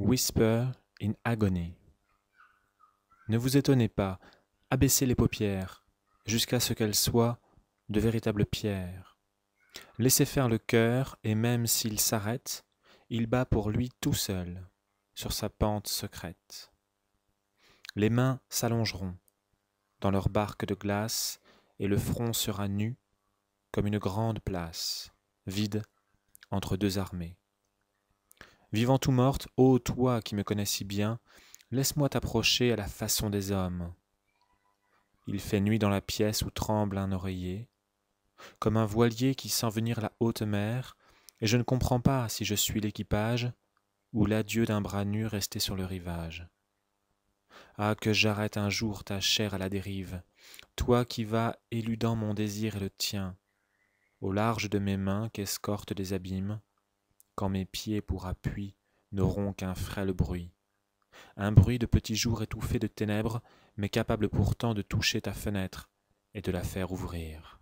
Whisper in Agony. Ne vous étonnez pas, abaissez les paupières, jusqu'à ce qu'elles soient de véritables pierres. Laissez faire le cœur, et même s'il s'arrête, il bat pour lui tout seul, sur sa pente secrète. Les mains s'allongeront dans leur barque de glace, et le front sera nu comme une grande place, vide entre deux armées. Vivant ou morte, ô toi qui me connais si bien, laisse-moi t'approcher à la façon des hommes. Il fait nuit dans la pièce où tremble un oreiller, comme un voilier qui sent venir la haute mer, et je ne comprends pas si je suis l'équipage ou l'adieu d'un bras nu resté sur le rivage. Ah, que j'arrête un jour ta chair à la dérive, toi qui vas éludant mon désir et le tien, au large de mes mains qu'escortent des abîmes, quand mes pieds pour appui n'auront qu'un frêle bruit. Un bruit de petits jours étouffé de ténèbres, mais capable pourtant de toucher ta fenêtre et de la faire ouvrir.